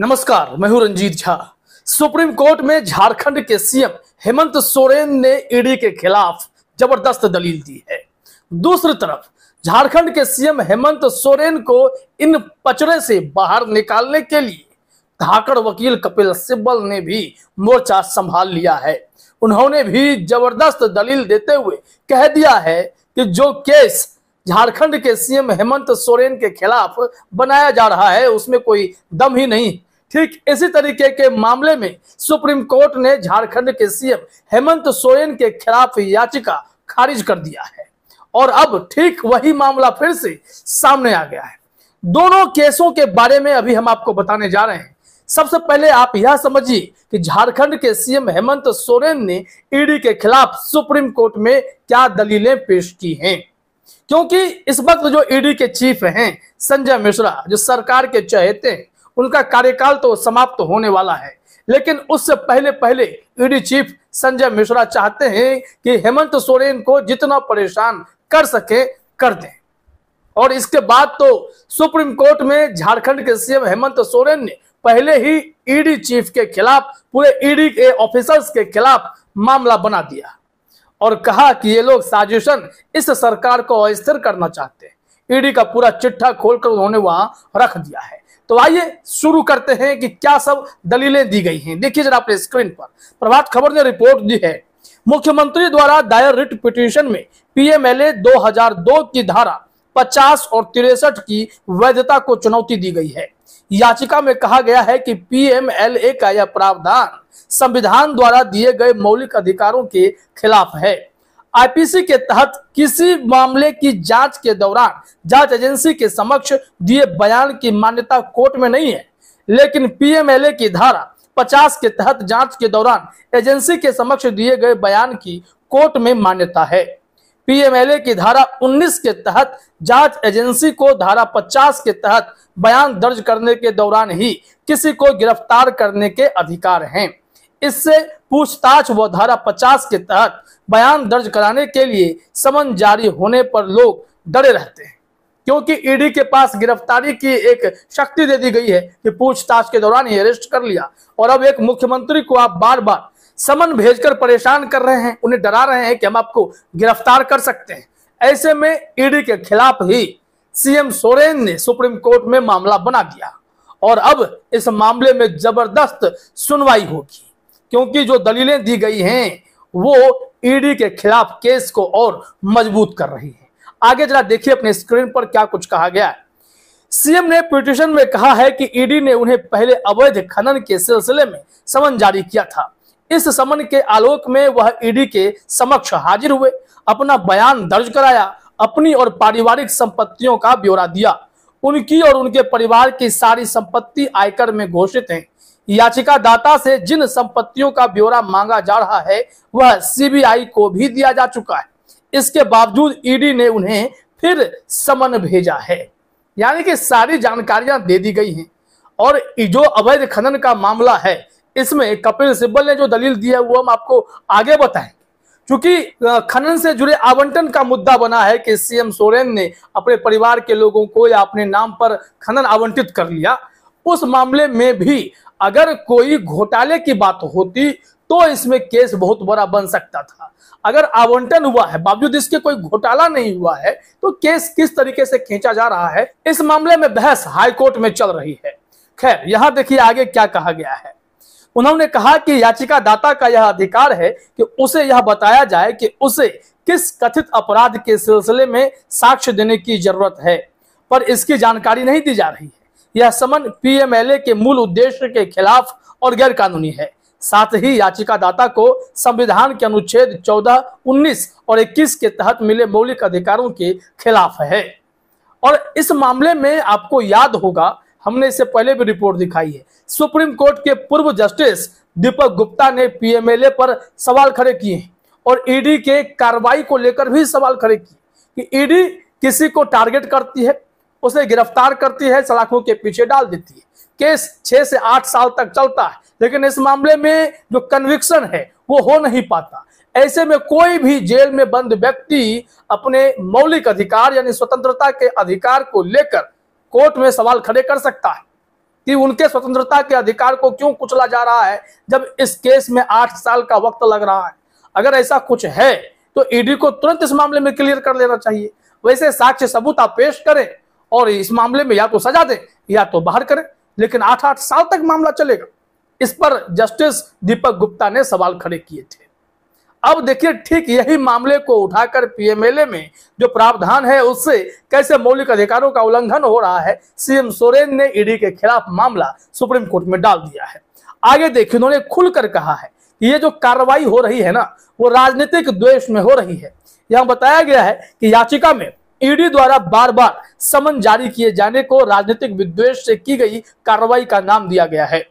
नमस्कार मैं हूं रंजीत झा सुप्रीम कोर्ट में झारखंड के सीएम हेमंत सोरेन ने ईडी के खिलाफ जबरदस्त दलील दी है दूसरी तरफ झारखंड के सीएम हेमंत सोरेन को इन पचड़े से बाहर निकालने के लिए धाकड़ वकील कपिल सिब्बल ने भी मोर्चा संभाल लिया है उन्होंने भी जबरदस्त दलील देते हुए कह दिया है कि जो केस झारखंड के सीएम हेमंत सोरेन के खिलाफ बनाया जा रहा है उसमें कोई दम ही नहीं ठीक इसी तरीके के मामले में सुप्रीम कोर्ट ने झारखंड के सीएम हेमंत सोरेन के खिलाफ याचिका खारिज कर दिया है और अब ठीक वही मामला फिर से सामने आ गया है दोनों केसों के बारे में अभी हम आपको बताने जा रहे हैं सबसे पहले आप यह समझिए कि झारखंड के सीएम हेमंत सोरेन ने ईडी के खिलाफ सुप्रीम कोर्ट में क्या दलीलें पेश की हैं क्योंकि इस वक्त जो ईडी के चीफ हैं संजय मिश्रा जो सरकार के चहेते हैं उनका कार्यकाल तो समाप्त होने वाला है लेकिन उससे पहले पहले ED e chief Sanjay Mishra चाहते हैं कि हेमंत सोरेन को जितना परेशान कर सके कर दें और इसके बाद तो सुप्रीम कोर्ट में झारखंड के सीएम हेमंत सोरेन ने पहले ही ईडी e चीफ के खिलाफ पूरे ईडी e के ऑफिसर्स के खिलाफ मामला बना दिया और कहा कि ये लोग साजिशन इस सरकार को अस्थिर करना चाहते हैं ईडी का पूरा चिट्ठा खोलकर उन्होंने वहां रख दिया है तो आइए शुरू करते हैं कि क्या सब दलीलें दी गई हैं देखिए जरा अपने स्क्रीन पर प्रभात खबर ने रिपोर्ट दी है मुख्यमंत्री द्वारा दायर रिट पिटीशन में पीएमएलए 2002 की धारा 50 और तिरसठ की वैधता को चुनौती दी गई है याचिका में कहा गया है कि पीएमएलए का यह प्रावधान संविधान द्वारा दिए गए मौलिक अधिकारों के खिलाफ है आईपीसी के तहत किसी मामले की जांच के दौरान जांच एजेंसी के समक्ष दिए बयान की मान्यता कोर्ट में नहीं है लेकिन पीएमएलए की धारा 50 के तहत जांच के दौरान एजेंसी के समक्ष दिए गए बयान की कोर्ट में मान्यता है पीएमएलए की धारा 19 के तहत जांच एजेंसी को धारा 50 के तहत बयान दर्ज करने के दौरान ही किसी को गिरफ्तार करने के अधिकार हैं इससे पूछताछ व धारा पचास के तहत बयान दर्ज कराने के लिए समन जारी होने पर लोग डरे रहते हैं क्योंकि ईडी e के पास गिरफ्तारी की एक शक्ति दे दी गई है कि पूछताछ के दौरान ही अरेस्ट कर लिया और अब एक मुख्यमंत्री को आप बार बार समन भेजकर परेशान कर रहे हैं उन्हें डरा रहे हैं कि हम आपको गिरफ्तार कर सकते हैं ऐसे में ईडी e के खिलाफ ही सीएम सोरेन ने सुप्रीम कोर्ट में मामला बना दिया और अब इस मामले में जबरदस्त सुनवाई होगी क्योंकि जो दलीलें दी गई हैं वो ईडी e के खिलाफ केस को और मजबूत कर रही है आगे जरा देखिए अपने स्क्रीन पर क्या कुछ कहा गया है सीएम ने पिटिशन में कहा है कि ईडी e ने उन्हें पहले अवैध खनन के सिलसिले में समन जारी किया था इस समन के आलोक में वह ईडी e के समक्ष हाजिर हुए अपना बयान दर्ज कराया अपनी और पारिवारिक संपत्तियों का ब्यौरा दिया उनकी और उनके परिवार की सारी संपत्ति आयकर में घोषित है याचिकादाता से जिन संपत्तियों का ब्यौरा मांगा जा रहा है वह सीबीआई को भी दिया जा चुका है इसके बावजूद ईडी ने उन्हें फिर समन भेजा है यानी कि सारी जानकारियां दे दी गई हैं और जो अवैध खनन का मामला है इसमें कपिल सिब्बल ने जो दलील दी है वो हम आपको आगे बताएं क्योंकि खनन से जुड़े आवंटन का मुद्दा बना है कि सीएम सोरेन ने अपने परिवार के लोगों को या अपने नाम पर खनन आवंटित कर लिया उस मामले में भी अगर कोई घोटाले की बात होती तो इसमें केस बहुत बड़ा बन सकता था अगर आवंटन हुआ है बावजूद इसके कोई घोटाला नहीं हुआ है तो केस किस तरीके से खींचा जा रहा है इस मामले में बहस हाईकोर्ट में चल रही है खैर यहां देखिए आगे क्या कहा गया है उन्होंने कहा कि याचिका दाता का यह अधिकार है कि उसे यह बताया जाए कि उसे किस कथित अपराध के सिलसिले में साक्ष्य देने की जरूरत है पर इसकी जानकारी नहीं दी जा रही है यह समन पीएमएलए के मूल उद्देश्य के खिलाफ और गैर कानूनी है साथ ही याचिकादाता को संविधान के अनुच्छेद 14, 19 और 21 के तहत मिले मौलिक अधिकारों के खिलाफ है और इस मामले में आपको याद होगा हमने इससे पहले भी रिपोर्ट दिखाई है सुप्रीम कोर्ट के पूर्व जस्टिस दीपक गुप्ता ने पीएमएलए पर सवाल खड़े किए और ईडी के कार्रवाई को लेकर भी सवाल खड़े किए कि ईडी किसी को टारगेट करती है उसे गिरफ्तार करती है सलाखों के पीछे डाल देती है केस छह से आठ साल तक चलता है लेकिन इस मामले में जो कन्विक्शन है वो हो नहीं पाता ऐसे में कोई भी जेल में बंद व्यक्ति अपने मौलिक अधिकार यानी स्वतंत्रता के अधिकार को लेकर कोर्ट में सवाल खड़े कर सकता है कि उनके स्वतंत्रता के अधिकार को क्यों कुचला जा रहा है जब इस केस में आठ साल का वक्त लग रहा है अगर ऐसा कुछ है तो ईडी को तुरंत इस मामले में क्लियर कर लेना चाहिए वैसे साक्ष्य सबूत आप पेश करें और इस मामले में या तो सजा दें या तो बाहर करें लेकिन आठ आठ साल तक मामला चलेगा इस पर जस्टिस दीपक गुप्ता ने सवाल खड़े किए थे अब देखिए ठीक यही मामले को उठाकर पीएमएलए में जो प्रावधान है उससे कैसे मौलिक अधिकारों का उल्लंघन हो रहा है सीएम सोरेन ने ईडी के खिलाफ मामला सुप्रीम कोर्ट में डाल दिया है आगे देखिए उन्होंने खुलकर कहा है ये जो कार्रवाई हो रही है ना वो राजनीतिक द्वेष में हो रही है यहां बताया गया है कि याचिका में ईडी द्वारा बार बार समन जारी किए जाने को राजनीतिक विद्वेश से की गई कार्रवाई का नाम दिया गया है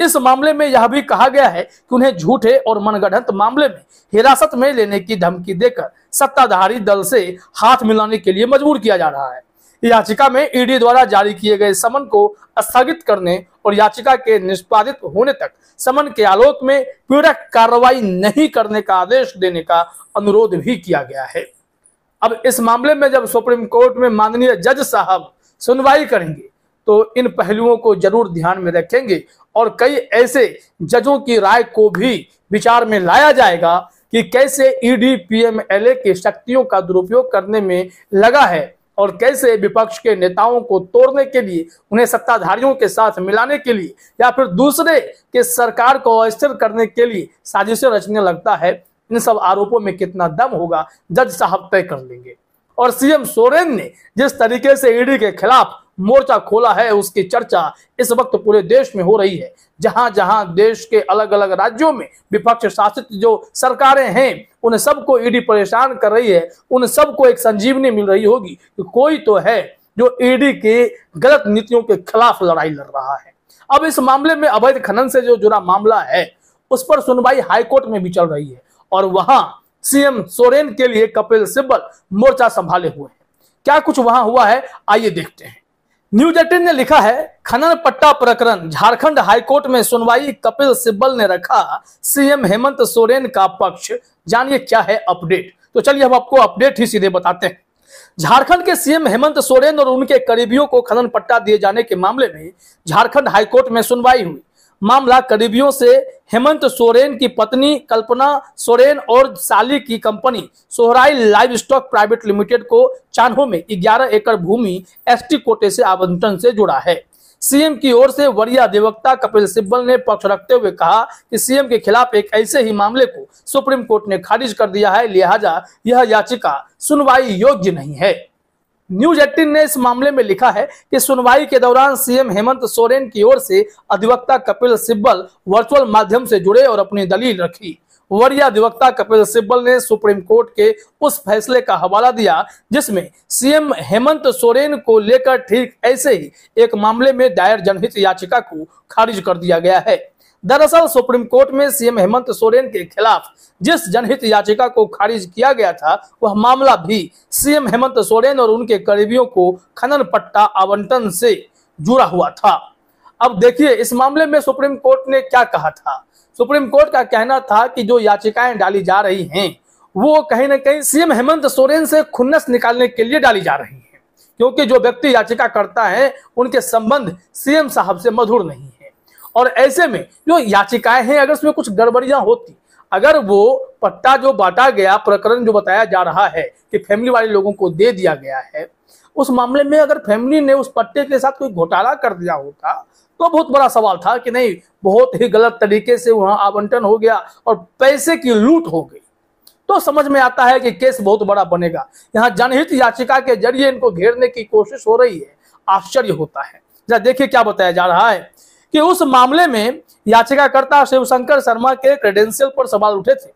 इस मामले में यह भी कहा गया है कि उन्हें झूठे और मनगढ़ंत मामले में हिरासत में लेने की धमकी देकर सत्ताधारी दल से हाथ मिलाने के लिए मजबूर किया जा रहा है याचिका में ईडी द्वारा जारी किए गए समन को स्थगित करने और याचिका के निष्पादित होने तक समन के आलोक में पीड़क कार्रवाई नहीं करने का आदेश देने का अनुरोध भी किया गया है अब इस मामले में जब सुप्रीम कोर्ट में माननीय जज साहब सुनवाई करेंगे तो इन पहलुओं को जरूर ध्यान में रखेंगे और कई ऐसे जजों की राय को भी विचार में लाया जाएगा कि कैसे ईडी पीएमएलए की शक्तियों का दुरुपयोग करने में लगा है और कैसे विपक्ष के नेताओं को तोड़ने के लिए उन्हें सत्ताधारियों के साथ मिलाने के लिए या फिर दूसरे के सरकार को अस्थिर करने के लिए साजिशें रचने लगता है इन सब आरोपों में कितना दम होगा जज साहब तय कर लेंगे और सीएम सोरेन ने जिस तरीके से ईडी e के खिलाफ मोर्चा खोला है उसकी चर्चा इस वक्त पूरे देश में हो रही है जहां जहां देश के अलग अलग राज्यों में विपक्ष शासित जो सरकारें हैं उन सबको ईडी e परेशान कर रही है उन सबको एक संजीवनी मिल रही होगी कि कोई तो है जो ईडी e के गलत नीतियों के खिलाफ लड़ाई लड़ रहा है अब इस मामले में अवैध खनन से जो जुड़ा मामला है उस पर सुनवाई हाईकोर्ट में भी चल रही है और वहां सीएम सोरेन के लिए कपिल सिब्बल मोर्चा संभाले हुए हैं क्या कुछ वहां हुआ है आइए देखते हैं न्यूज एटीन ने लिखा है खनन पट्टा प्रकरण झारखंड हाईकोर्ट में सुनवाई कपिल सिब्बल ने रखा सीएम हेमंत सोरेन का पक्ष जानिए क्या है अपडेट तो चलिए हम आपको अपडेट ही सीधे बताते हैं झारखंड के सीएम हेमंत सोरेन और उनके करीबियों को खनन पट्टा दिए जाने के मामले में झारखंड हाईकोर्ट में सुनवाई हुई मामला करीबियों से हेमंत सोरेन की पत्नी कल्पना सोरेन और साली की company Sohrai live stock private limited को चान्हो में 11 एकड़ भूमि एसटी कोटे से आवंटन से जुड़ा है सीएम की ओर से वरीय अधिवक्ता कपिल सिब्बल ने पक्ष रखते हुए कहा कि सीएम के खिलाफ एक ऐसे ही मामले को सुप्रीम कोर्ट ने खारिज कर दिया है लिहाजा यह याचिका सुनवाई योग्य नहीं है न्यूज एटीन ने इस मामले में लिखा है कि सुनवाई के दौरान सीएम हेमंत सोरेन की ओर से अधिवक्ता कपिल सिब्बल वर्चुअल माध्यम से जुड़े और अपनी दलील रखी वरीय अधिवक्ता कपिल सिब्बल ने सुप्रीम कोर्ट के उस फैसले का हवाला दिया जिसमें सीएम हेमंत सोरेन को लेकर ठीक ऐसे ही एक मामले में दायर जनहित याचिका को खारिज कर दिया गया है दरअसल सुप्रीम कोर्ट में सीएम हेमंत सोरेन के खिलाफ जिस जनहित याचिका को खारिज किया गया था वह मामला भी सीएम हेमंत सोरेन और उनके करीबियों को खनन पट्टा आवंटन से जुड़ा हुआ था अब देखिए इस मामले में सुप्रीम कोर्ट ने क्या कहा था सुप्रीम कोर्ट का कहना था कि जो याचिकाएं डाली जा रही हैं वो कहीं ना कहीं सीएम हेमंत सोरेन से खुन्नस निकालने के लिए डाली जा रही हैं क्योंकि जो व्यक्ति याचिका करता है उनके संबंध सीएम साहब से मधुर नहीं और ऐसे में जो याचिकाएं हैं अगर उसमें कुछ गड़बड़ियां होती अगर वो पट्टा जो बांटा गया प्रकरण जो बताया जा रहा है कि फैमिली वाले लोगों को दे दिया गया है उस मामले में अगर फैमिली ने उस पट्टे के साथ कोई घोटाला कर दिया होता तो बहुत बड़ा सवाल था कि नहीं बहुत ही गलत तरीके से वहां आवंटन हो गया और पैसे की लूट हो गई तो समझ में आता है कि केस बहुत बड़ा बनेगा यहाँ जनहित याचिका के जरिए इनको घेरने की कोशिश हो रही है आश्चर्य होता है जरा देखिए क्या बताया जा रहा है कि उस मामले में याचिकाकर्ता शिवशंकर शर्मा के क्रेडेंशियल पर सवाल उठे थे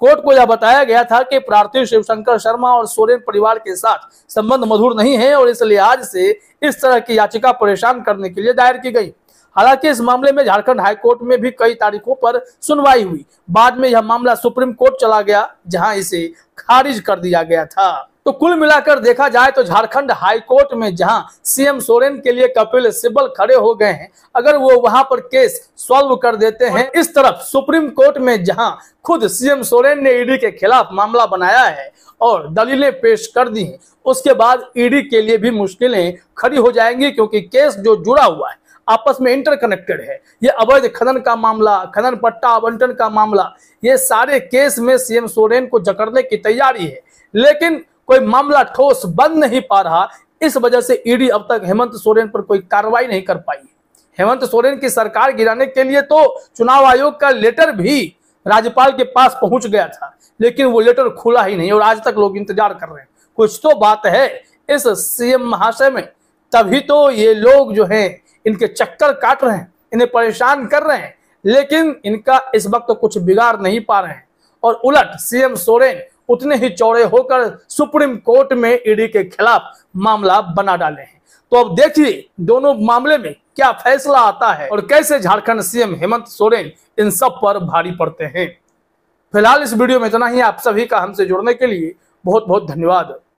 कोर्ट को यह बताया गया था कि प्रार्थी शिवशंकर शर्मा और सोरेन परिवार के साथ संबंध मधुर नहीं है और इस लिहाज से इस तरह की याचिका परेशान करने के लिए दायर की गई हालांकि इस मामले में झारखंड हाईकोर्ट में भी कई तारीखों पर सुनवाई हुई बाद में यह मामला सुप्रीम कोर्ट चला गया जहां इसे खारिज कर दिया गया था तो कुल मिलाकर देखा जाए तो झारखंड हाईकोर्ट में जहां सीएम सोरेन के लिए कपिल सिब्बल खड़े हो गए हैं अगर वो वहां पर केस सॉल्व कर देते हैं इस तरफ सुप्रीम कोर्ट में जहां खुद सीएम सोरेन ने ईडी के खिलाफ मामला बनाया है और दलीलें पेश कर दी हैं उसके बाद ईडी के लिए भी मुश्किलें खड़ी हो जाएंगी क्योंकि केस जो जुड़ा हुआ है आपस में इंटरकनेक्टेड है ये अवैध खनन का मामला खनन पट्टा आवंटन का मामला ये सारे केस में सीएम सोरेन को जकड़ने की तैयारी है लेकिन कोई मामला ठोस बन नहीं पा रहा इस वजह से ईडी अब तक हेमंत सोरेन पर कोई कार्रवाई नहीं कर पाई हेमंत सोरेन की सरकार गिराने के लिए तो चुनाव आयोग का लेटर भी राज्यपाल के पास पहुंच गया था लेकिन वो लेटर खुला ही नहीं और आज तक लोग इंतजार कर रहे हैं कुछ तो बात है इस सीएम महाशय में तभी तो ये लोग जो हैं इनके चक्कर काट रहे हैं इन्हें परेशान कर रहे हैं लेकिन इनका इस वक्त तो कुछ बिगाड़ नहीं पा रहे हैं और उलट सीएम सोरेन उतने ही चौड़े होकर सुप्रीम कोर्ट में ईडी e के खिलाफ मामला बना डाले हैं तो अब देखिए दोनों मामले में क्या फैसला आता है और कैसे झारखंड सीएम हेमंत सोरेन इन सब पर भारी पड़ते हैं फिलहाल इस वीडियो में इतना ही आप सभी का हमसे जुड़ने के लिए बहुत बहुत धन्यवाद